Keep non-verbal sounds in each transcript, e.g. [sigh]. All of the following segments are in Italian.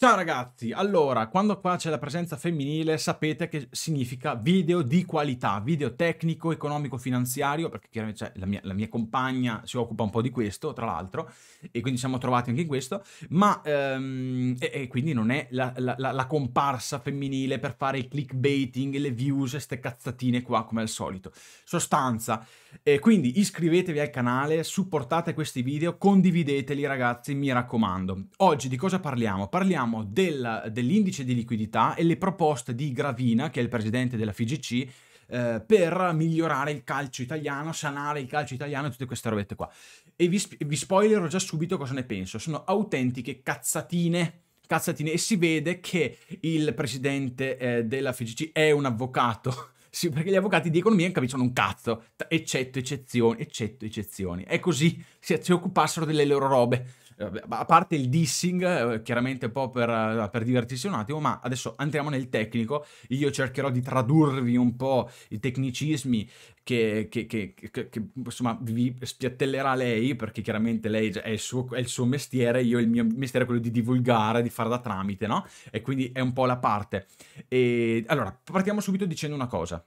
Ciao ragazzi, allora, quando qua c'è la presenza femminile sapete che significa video di qualità, video tecnico, economico, finanziario, perché chiaramente cioè, la, mia, la, mia, compagna si occupa un po' di questo, tra l'altro, e quindi siamo trovati anche in questo, ma ehm, e, e quindi non è la, la, la, comparsa femminile per fare il clickbaiting, le views, ste cazzatine qua come al solito. Sostanza, e quindi iscrivetevi al canale, supportate questi video, condivideteli ragazzi, mi raccomando. Oggi di cosa parliamo? Parliamo del, dell'indice di liquidità e le proposte di Gravina, che è il presidente della FIGC, eh, per migliorare il calcio italiano, sanare il calcio italiano e tutte queste robette qua. E vi, vi spoilerò già subito cosa ne penso. Sono autentiche cazzatine cazzatine e si vede che il presidente eh, della FGC è un avvocato sì, perché gli avvocati di economia non capiscono un cazzo, eccetto eccezioni, eccetto eccezioni. È così, se si occupassero delle loro robe a parte il dissing, eh, chiaramente un po' per, eh, per divertirsi un attimo, ma adesso andiamo nel tecnico, io cercherò di tradurvi un po' i tecnicismi che, che, che, che, insomma vi spiattellerà lei perché chiaramente lei è il, suo, è il, suo, mestiere, io il mio mestiere è quello di divulgare, di fare da tramite, no? E quindi è un po' la parte. E allora, partiamo subito dicendo una cosa.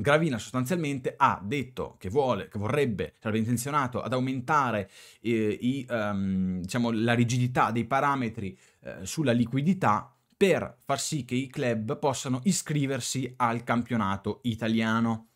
Gravina sostanzialmente ha detto che vuole, che vorrebbe, sarebbe intenzionato ad aumentare eh, i, um, diciamo, la rigidità dei parametri eh, sulla liquidità per far sì che i club possano iscriversi al campionato italiano.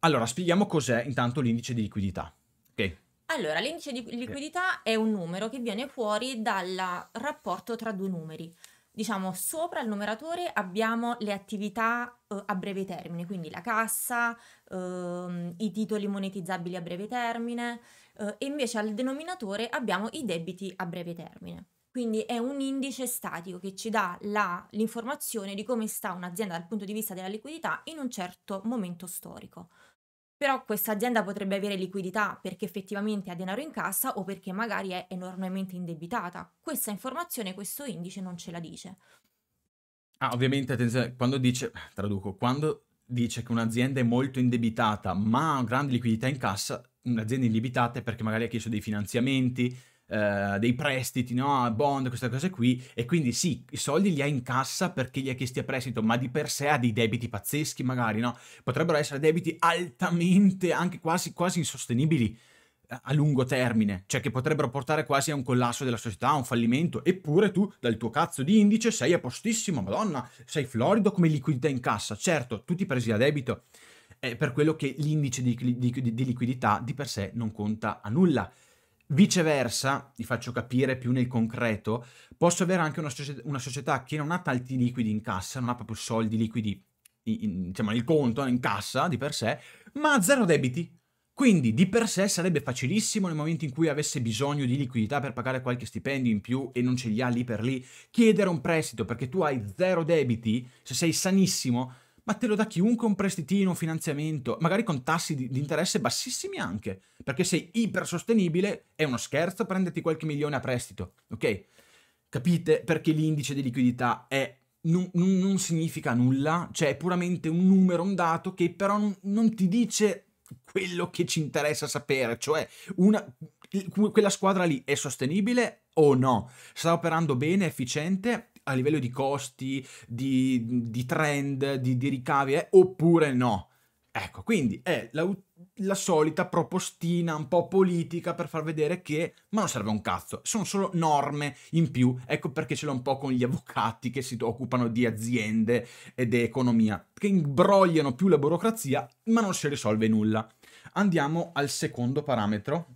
Allora, spieghiamo cos'è intanto l'indice di liquidità. Okay. Allora, l'indice di liquidità okay. è un numero che viene fuori dal rapporto tra due numeri diciamo sopra il numeratore abbiamo le attività eh, a breve termine, quindi la cassa, eh, i titoli monetizzabili a breve termine eh, e invece al denominatore abbiamo i debiti a breve termine. Quindi è un indice statico che ci dà la, l'informazione di come sta un'azienda dal punto di vista della liquidità in un certo momento storico però questa azienda potrebbe avere liquidità perché effettivamente ha denaro in cassa o perché magari è enormemente indebitata. Questa informazione questo indice non ce la dice. Ah, ovviamente attenzione, quando dice, eh, traduco, quando dice che un'azienda è molto indebitata ma ha grande liquidità in cassa, un'azienda indebitata è perché magari ha chiesto dei finanziamenti, eh, dei prestiti, no? bond, queste cose qui, e quindi sì, i soldi li ha in cassa perché li ha chiesti a prestito, ma di per sé ha dei debiti pazzeschi magari, no? potrebbero essere debiti altamente, anche quasi, quasi insostenibili eh, a lungo termine, cioè che potrebbero portare quasi a un collasso della società, a un fallimento, eppure tu dal tuo cazzo di indice sei a postissimo, madonna, sei florido come liquidità in cassa, certo, tu ti presi a debito, eh, per quello che l'indice di, di, di liquidità di per sé non conta a nulla. Viceversa, vi faccio capire più nel concreto, posso avere anche una, società, una società che non ha tanti liquidi in cassa, non ha proprio soldi liquidi, in, diciamo, nel conto, in cassa di per sé, ma ha zero debiti. Quindi di per sé sarebbe facilissimo nel momento in cui avesse bisogno di liquidità per pagare qualche stipendio in più e non ce li ha lì per lì, chiedere un prestito perché tu hai zero debiti, se sei sanissimo, ma te lo dà chiunque un prestitino, un finanziamento, magari con tassi di, di interesse bassissimi anche, perché sei ipersostenibile, è uno scherzo prenderti qualche milione a prestito, ok? Capite perché l'indice di liquidità è non, non, significa nulla, cioè è puramente un numero, un dato che però non, non ti dice quello che ci interessa sapere, cioè una, quella squadra lì è sostenibile o no, sta operando bene, efficiente a livello di costi, di, di trend, di, di ricavi, eh, oppure no. Ecco, quindi è la, la, solita propostina un po' politica per far vedere che, ma non serve un cazzo, sono solo norme in più. Ecco perché ce l'ho un po' con gli avvocati che si occupano di aziende e di economia, che imbrogliano più la burocrazia, ma non si risolve nulla. Andiamo al secondo parametro.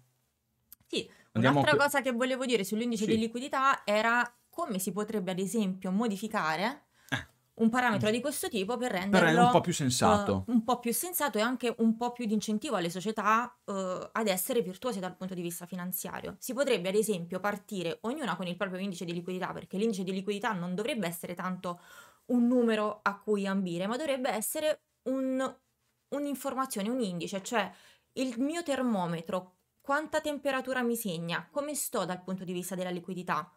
Sì, Andiamo un'altra a... cosa che volevo dire sull'indice sì. di liquidità era come si potrebbe ad esempio modificare eh. un parametro di questo tipo per renderlo un po' più sensato. Uh, un po' più sensato e anche un po' più di incentivo alle società uh, ad essere virtuose dal punto di vista finanziario. Si potrebbe ad esempio partire ognuna con il proprio indice di liquidità, perché l'indice di liquidità non dovrebbe essere tanto un numero a cui ambire, ma dovrebbe essere un, un'informazione, un indice, cioè il mio termometro, quanta temperatura mi segna, come sto dal punto di vista della liquidità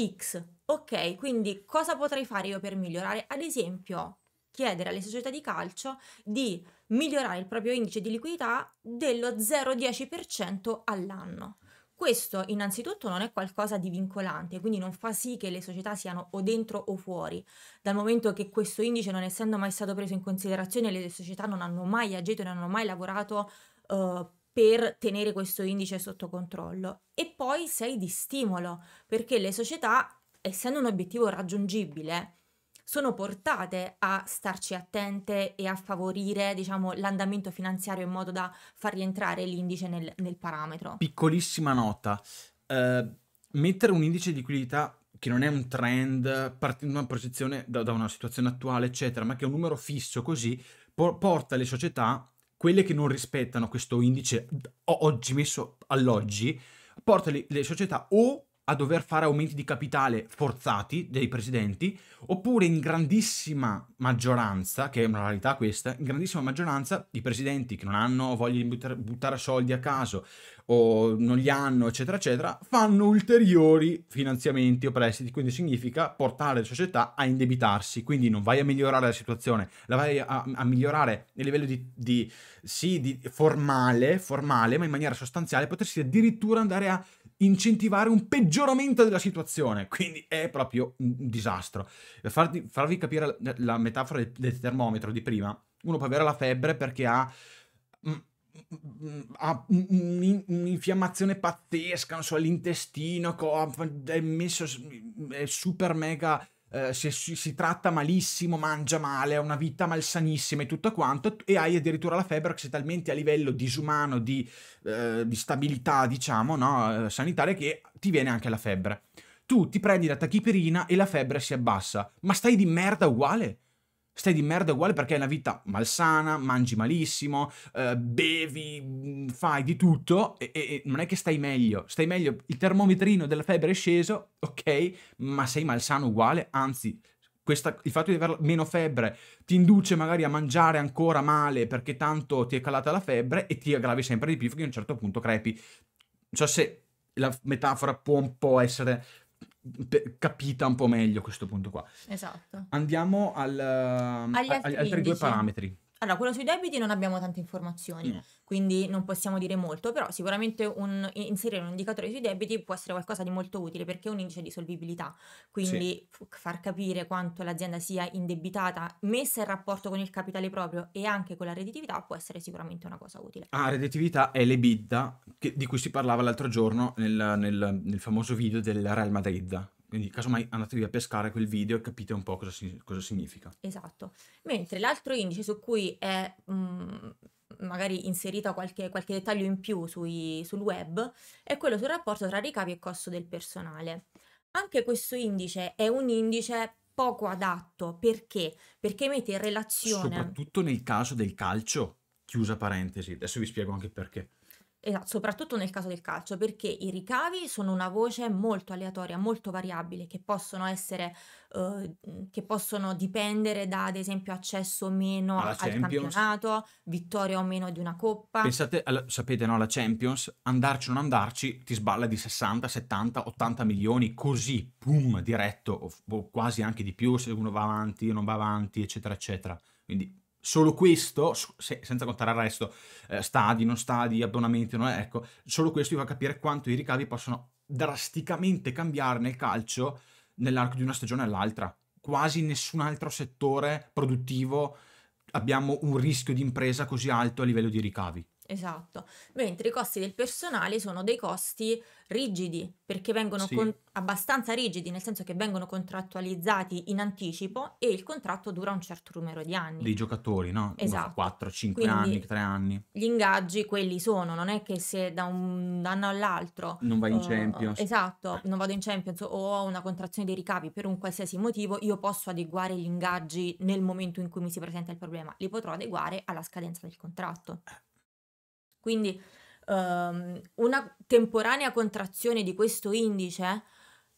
X. Ok, quindi cosa potrei fare io per migliorare? Ad esempio, chiedere alle società di calcio di migliorare il proprio indice di liquidità dello 0,10% all'anno. Questo innanzitutto non è qualcosa di vincolante, quindi non fa sì che le società siano o dentro o fuori, dal momento che questo indice non essendo mai stato preso in considerazione le società non hanno mai agito, non hanno mai lavorato uh, per tenere questo indice sotto controllo. E poi sei di stimolo, perché le società, essendo un obiettivo raggiungibile, sono portate a starci attente e a favorire diciamo, l'andamento finanziario in modo da far rientrare l'indice nel, nel parametro. Piccolissima nota, uh, mettere un indice di liquidità che non è un trend, partendo da una posizione, da, da, una situazione attuale, eccetera, ma che è un numero fisso così, por- porta le società quelle che non rispettano questo indice oggi messo all'oggi, porta le, le società o a dover fare aumenti di capitale forzati dei presidenti, oppure in grandissima maggioranza, che è una realtà questa, in grandissima maggioranza i presidenti che non hanno voglia di buttare, buttare soldi a caso o non li hanno, eccetera, eccetera, fanno ulteriori finanziamenti o prestiti. Quindi significa portare le società a indebitarsi. Quindi non vai a migliorare la situazione, la vai a, a migliorare a livello di, di sì, di formale, formale, ma in maniera sostanziale, potersi addirittura andare a incentivare un peggioramento della situazione. Quindi è proprio un disastro. Farvi, farvi capire la, la metafora del, del termometro di prima, uno può avere la febbre perché ha mm, ha un'infiammazione pazzesca, non so, l'intestino è messo, è super mega, eh, si, si, tratta malissimo, mangia male, ha una vita malsanissima e tutto quanto, e hai addirittura la febbre che sei talmente a livello disumano di, eh, di stabilità, diciamo, no, eh, sanitaria, che ti viene anche la febbre. Tu ti prendi la tachipirina e la febbre si abbassa, ma stai di merda uguale? Stai di merda uguale perché è una vita malsana, mangi malissimo, eh, bevi, mm, fai di tutto e, e, non è che stai meglio. Stai meglio, il termometrino della febbre è sceso, ok, ma sei malsano uguale, anzi, questa, il fatto di avere meno febbre ti induce magari a mangiare ancora male perché tanto ti è calata la febbre e ti aggravi sempre di più finché a un certo punto crepi. Non so se la metafora può un po' essere capita un po' meglio questo punto qua. Esatto. Andiamo al, a- agli altri due parametri. Allora, quello sui debiti non abbiamo tante informazioni, no. quindi non possiamo dire molto, però sicuramente un, inserire un indicatore sui debiti può essere qualcosa di molto utile perché è un indice di solvibilità, quindi sì. far capire quanto l'azienda sia indebitata, messa in rapporto con il capitale proprio e anche con la redditività può essere sicuramente una cosa utile. Ah, redditività è l'EBITDA che, di cui si parlava l'altro giorno nel, nel, nel famoso video del Real Madrid, quindi casomai andatevi a pescare quel video e capite un po' cosa, cosa significa. Esatto. Mentre l'altro indice su cui è mh, mm, magari inserita qualche, qualche, dettaglio in più sui, sul web è quello sul rapporto tra ricavi e costo del personale. Anche questo indice è un indice poco adatto perché? Perché mette in relazione... Soprattutto nel caso del calcio, chiusa parentesi, adesso vi spiego anche perché Esatto, soprattutto nel caso del calcio, perché i ricavi sono una voce molto aleatoria, molto variabile, che possono essere, eh, che possono dipendere da, ad esempio, accesso o meno alla al Champions. campionato, vittoria o meno di una coppa. Pensate, alla, sapete, no, la Champions, andarci o non andarci, ti sballa di 60, 70, 80 milioni, così, pum, diretto, o, o quasi anche di più se uno va avanti o non va avanti, eccetera, eccetera. Quindi solo questo, se, senza contare il resto, eh, stadi, non stadi, abbonamenti, non ecco, solo questo vi fa capire quanto i ricavi possono drasticamente cambiare nel calcio nell'arco di una stagione all'altra. Quasi in nessun altro settore produttivo abbiamo un rischio di impresa così alto a livello di ricavi. Esatto, mentre i costi del personale sono dei costi rigidi, perché vengono sì. con- abbastanza rigidi, nel senso che vengono contrattualizzati in anticipo e il contratto dura un certo numero di anni. Dei giocatori, no? Esatto. 4, 5 Quindi, anni, 3 anni. Gli ingaggi quelli sono, non è che se da un anno all'altro... Non vai in uh, Champions. Esatto, non vado in Champions o ho una contrazione dei ricavi per un qualsiasi motivo, io posso adeguare gli ingaggi nel momento in cui mi si presenta il problema, li potrò adeguare alla scadenza del contratto. Eh quindi um, una temporanea contrazione di questo indice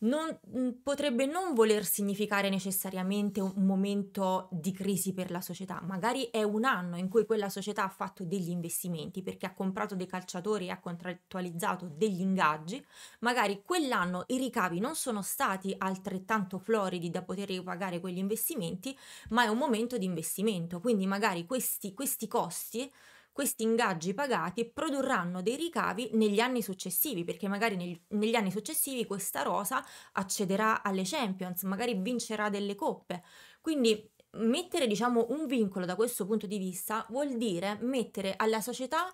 non, mm, potrebbe non voler significare necessariamente un momento di crisi per la società, magari è un anno in cui quella società ha fatto degli investimenti perché ha comprato dei calciatori e ha contrattualizzato degli ingaggi, magari quell'anno i ricavi non sono stati altrettanto floridi da poter ripagare quegli investimenti, ma è un momento di investimento, quindi magari questi, questi costi questi ingaggi pagati produrranno dei ricavi negli anni successivi, perché magari neg- negli anni successivi questa rosa accederà alle Champions, magari vincerà delle coppe. Quindi mettere, diciamo, un vincolo da questo punto di vista vuol dire mettere alla società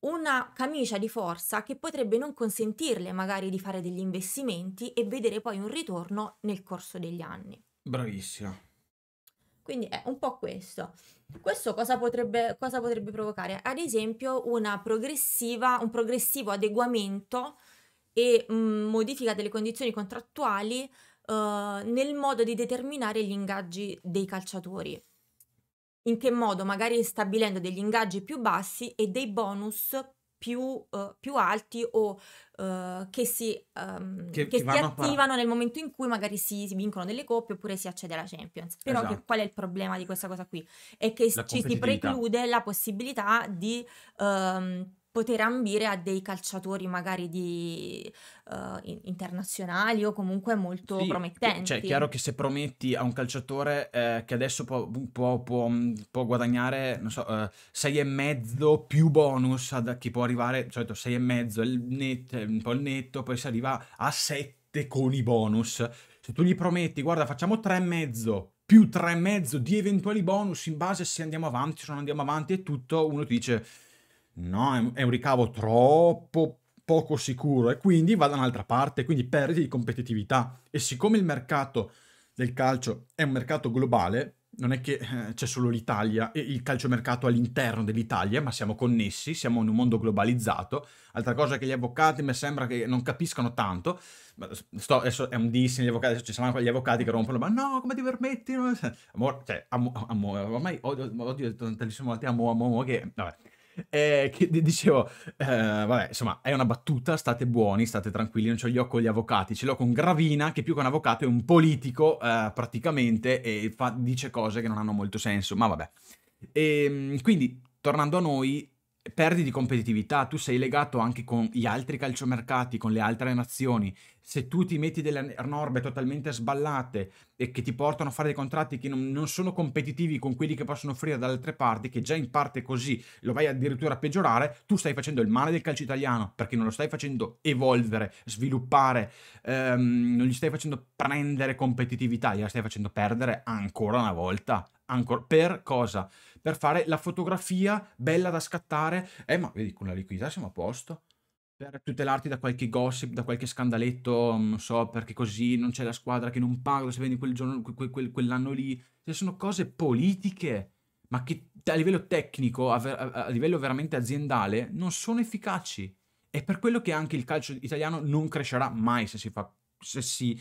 una camicia di forza che potrebbe non consentirle magari di fare degli investimenti e vedere poi un ritorno nel corso degli anni. Bravissima. Quindi è un po' questo. Questo cosa potrebbe, cosa potrebbe provocare? Ad esempio un progressivo adeguamento e mh, mm, modifica delle condizioni contrattuali uh, nel modo di determinare gli ingaggi dei calciatori. In che modo? Magari stabilendo degli ingaggi più bassi e dei bonus più, uh, più alti o uh, che si, um, che, che si attivano nel momento in cui magari si, si, vincono delle coppie oppure si accede alla Champions. Però esatto. che, qual è il problema di questa cosa qui? È che la ci si preclude la possibilità di... Um, poter ambire a dei calciatori magari di, uh, internazionali o comunque molto sì, promettenti. Cioè, è chiaro che se prometti a un calciatore eh, che adesso può, può, può, mm, può guadagnare, non so, 6,5 eh, più bonus a chi può arrivare, di solito 6,5 il è un po' il netto, poi si arriva a sette con i bonus. Se tu gli prometti, guarda, facciamo tre e mezzo più tre e mezzo di eventuali bonus in base se andiamo avanti, se non andiamo avanti e tutto, uno ti dice no, è un ricavo troppo poco sicuro e quindi va da un'altra parte, quindi perdi di competitività. E siccome il mercato del calcio è un mercato globale, non è che eh, c'è solo l'Italia e il calciomercato all'interno dell'Italia, ma siamo connessi, siamo in un mondo globalizzato. Altra cosa che gli avvocati mi sembra che non capiscano tanto, sto, adesso è un dissing gli avvocati, ci saranno gli avvocati che rompono, ma no, come ti permetti? [laughs] Amore, cioè, amo, amo, ormai odio, odio tantissime volte, amo, amo, amo, che... Vabbè. [laughs] Eh, che dicevo, eh, vabbè, insomma, è una battuta, state buoni, state tranquilli, non ce li ho con gli avvocati, ce l'ho con Gravina, che più che un avvocato è un politico, eh, praticamente, e fa, dice cose che non hanno molto senso, ma vabbè. E, ehm, quindi, tornando a noi, perdi di competitività, tu sei legato anche con gli altri calciomercati, con le altre nazioni. Se tu ti metti delle norme totalmente sballate e che ti portano a fare dei contratti che non, non sono competitivi con quelli che possono offrire da altre parti, che già in parte così lo vai addirittura a peggiorare, tu stai facendo il male del calcio italiano perché non lo stai facendo evolvere, sviluppare, ehm, non gli stai facendo prendere competitività, gliela stai facendo perdere ancora una volta. Ancora, per cosa? per fare la fotografia bella da scattare. Eh, ma vedi, con la liquidità siamo a posto. Per tutelarti da qualche gossip, da qualche scandaletto, mm, non so, perché così non c'è la squadra che non paga, se vendi quel giorno, quel, quel, quell'anno lì. Cioè, sono cose politiche, ma che a livello tecnico, a, a, a livello veramente aziendale, non sono efficaci. È per quello che anche il calcio italiano non crescerà mai se si fa se si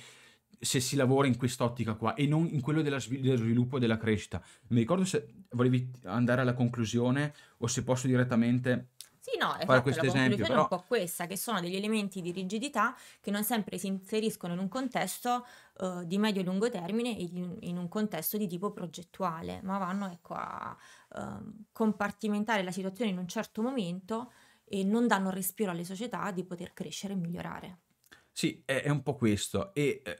se si lavora in quest'ottica qua e non in quello svil- dello sviluppo e della crescita. Mi ricordo se volevi andare alla conclusione o se posso direttamente sì, no, fare esatto, questo esempio. Però... è un po' questa, che sono degli elementi di rigidità che non sempre si inseriscono in un contesto uh, di medio e lungo termine e in un contesto di tipo progettuale, ma vanno ecco, a uh, compartimentare la situazione in un certo momento e non danno respiro alle società di poter crescere e migliorare. Sì, è, è, un po' questo. E eh,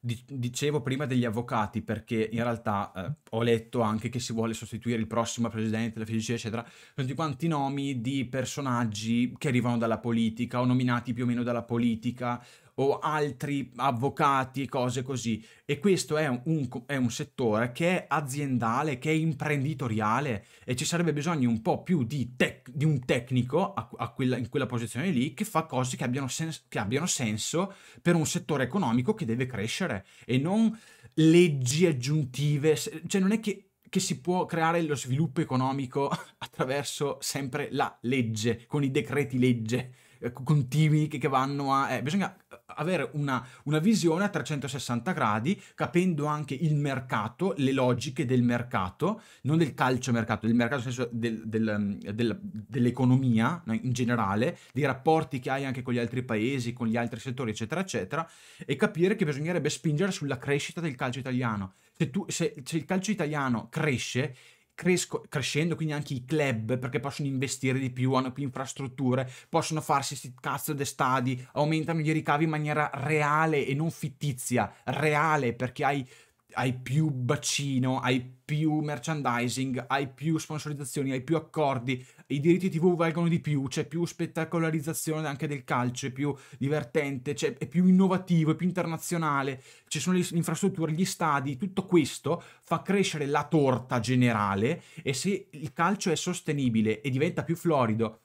dicevo prima degli avvocati, perché in realtà eh, ho letto anche che si vuole sostituire il prossimo presidente della FIGC, eccetera. Tutti quanti nomi di personaggi che arrivano dalla politica o nominati più o meno dalla politica o altri avvocati, cose così. E questo è un, un, è un, settore che è aziendale, che è imprenditoriale e ci sarebbe bisogno un po' più di tecnologia di un tecnico a, a quella, in quella posizione lì che fa cose che abbiano, senso, che abbiano senso per un settore economico che deve crescere e non leggi aggiuntive. Cioè non è che che si può creare lo sviluppo economico [laughs] attraverso sempre la legge, con i decreti legge. Eh, continui che, che vanno a... Eh, bisogna eh, avere una, una, visione a 360 gradi, capendo anche il mercato, le logiche del mercato, non del calcio mercato, del mercato nel senso del, del, mm, del, dell'economia in generale, dei rapporti che hai anche con gli altri paesi, con gli altri settori, eccetera, eccetera, e capire che bisognerebbe spingere sulla crescita del calcio italiano. se, tu, se, se il calcio italiano cresce, cresco, crescendo quindi anche i club perché possono investire di più, hanno più infrastrutture, possono farsi sti cazzo de stadi, aumentano i ricavi in maniera reale e non fittizia, reale perché hai hai più bacino, hai più merchandising, hai più sponsorizzazioni, hai più accordi, i diritti TV valgono di più, c'è più spettacolarizzazione anche del calcio, è più divertente, è più innovativo, è più internazionale, ci sono le infrastrutture, gli stadi, tutto questo fa crescere la torta generale e se il calcio è sostenibile e diventa più florido,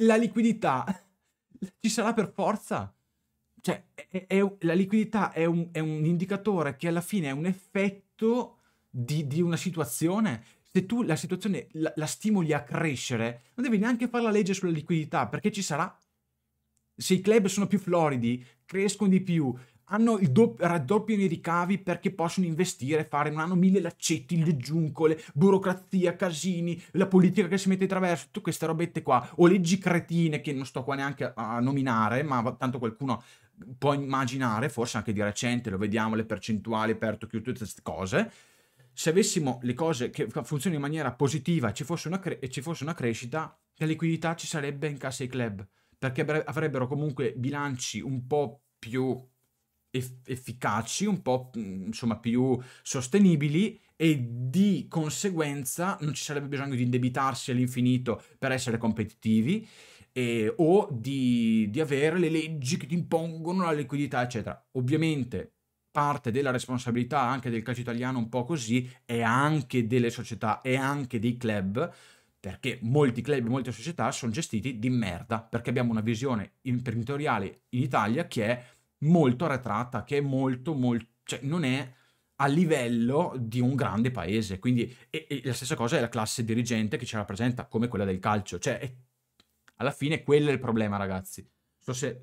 la liquidità [laughs] ci sarà per forza cioè, è, è, la liquidità è un, è un, indicatore che alla fine è un effetto di, di una situazione. Se tu la situazione la, la stimoli a crescere, non devi neanche fare la legge sulla liquidità, perché ci sarà. Se i club sono più floridi, crescono di più, hanno il do- raddoppiano i ricavi perché possono investire, fare, non hanno mille laccetti, le giuncole, burocrazia, casini, la politica che si mette attraverso, tutte queste robette qua, o leggi cretine che non sto qua neanche a nominare, ma tanto qualcuno può immaginare, forse anche di recente, lo vediamo, le percentuali aperto, chiuso, tutte queste cose, se avessimo le cose che funzionano in maniera positiva ci cre- e ci fosse una crescita, la liquidità ci sarebbe in casa ai club, perché avrebbero comunque bilanci un po' più efficaci, un po' insomma più sostenibili e di conseguenza non ci sarebbe bisogno di indebitarsi all'infinito per essere competitivi eh, o di, di avere le leggi che ti impongono la liquidità, eccetera. Ovviamente parte della responsabilità anche del calcio italiano un po' così è anche delle società, è anche dei club, perché molti club e molte società sono gestiti di merda, perché abbiamo una visione imprenditoriale in Italia che è molto arretrata, che è molto, molto, cioè non è a livello di un grande paese, quindi e, e la stessa cosa è la classe dirigente che ci rappresenta come quella del calcio, cioè è alla fine quello è il problema, ragazzi. So se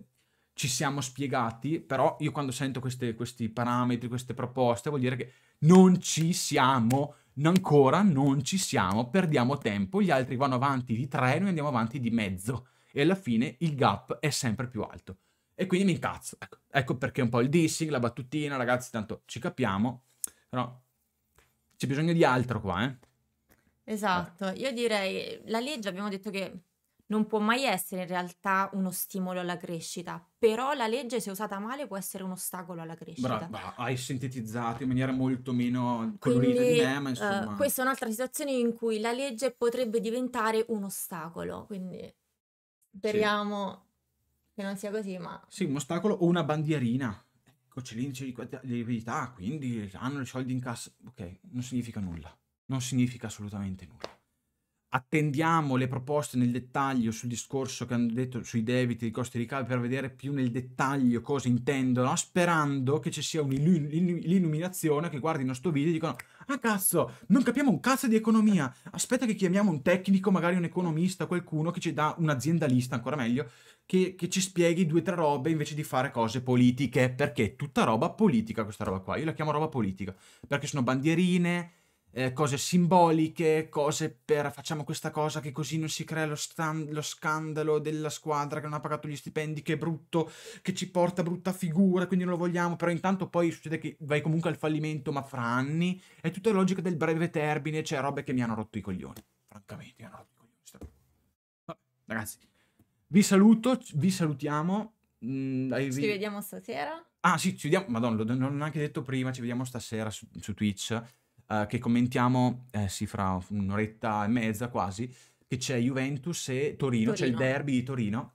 ci siamo spiegati, però io quando sento queste, questi parametri, queste proposte, vuol dire che non ci siamo, ancora non ci siamo, perdiamo tempo, gli altri vanno avanti di tre, noi andiamo avanti di mezzo e alla fine il gap è sempre più alto. E quindi mi incazzo. Ecco, ecco perché un po' il dissing, la battutina, ragazzi, tanto ci capiamo, però c'è bisogno di altro qua, eh? Esatto, io direi, la legge abbiamo detto che non può mai essere in realtà uno stimolo alla crescita, però la legge se usata male può essere un ostacolo alla crescita. Brava, hai sintetizzato in maniera molto meno colorita quindi, di me, ma insomma... Uh, questa è un'altra situazione in cui la legge potrebbe diventare un ostacolo, quindi speriamo sì. che non sia così, ma... Sì, un ostacolo o una bandierina. Ecco, c'è l'indice di, di liquidità, quindi hanno i soldi in cassa. Ok, non significa nulla. Non significa assolutamente nulla attendiamo le proposte nel dettaglio sul discorso che hanno detto sui debiti, i costi ricavi per vedere più nel dettaglio cosa intendono, sperando che ci sia un'illuminazione che guardi il nostro video e dicono ah cazzo, non capiamo un cazzo di economia, aspetta che chiamiamo un tecnico, magari un economista, qualcuno che ci dà un aziendalista, ancora meglio, che, che ci spieghi due o tre robe invece di fare cose politiche, perché è tutta roba politica questa roba qua, io la chiamo roba politica, perché sono bandierine, eh, cose simboliche, cose per facciamo questa cosa che così non si crea lo, lo, scandalo della squadra che non ha pagato gli stipendi, che è brutto, che ci porta brutta figura, quindi non lo vogliamo, però intanto poi succede che vai comunque al fallimento, ma fra anni, è tutta logica del breve termine, cioè robe che mi hanno rotto i coglioni, francamente, mi hanno rotto i coglioni. ragazzi, vi saluto, vi salutiamo. Mm, ci vediamo stasera. Ah sì, ci vediamo, madonna, non ho neanche detto prima, ci vediamo stasera su, su Twitch eh, che commentiamo, eh, sì, fra un'oretta e mezza quasi, che c'è Juventus e Torino, Torino. c'è il derby di Torino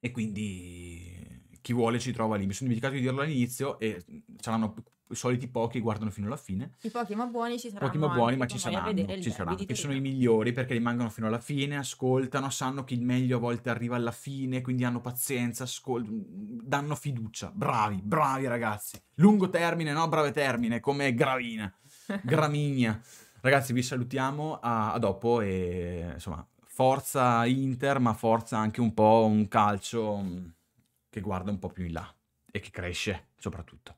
e quindi chi vuole ci trova lì. Mi sono dimenticato di dirlo all'inizio e saranno i soliti pochi che guardano fino alla fine. I pochi ma buoni ci saranno. Pochi ma buoni ma ci saranno, ci saranno. Che sono i migliori perché rimangono fino alla fine, ascoltano, sanno che il meglio a volte arriva alla fine, quindi hanno pazienza, ascol- danno fiducia. Bravi, bravi ragazzi. Lungo termine, no breve termine, come Gravina. [laughs] Gramigna. Ragazzi, vi salutiamo, a, a dopo e insomma, forza Inter, ma forza anche un po' un calcio mm, che guarda un po' più in là e che cresce soprattutto.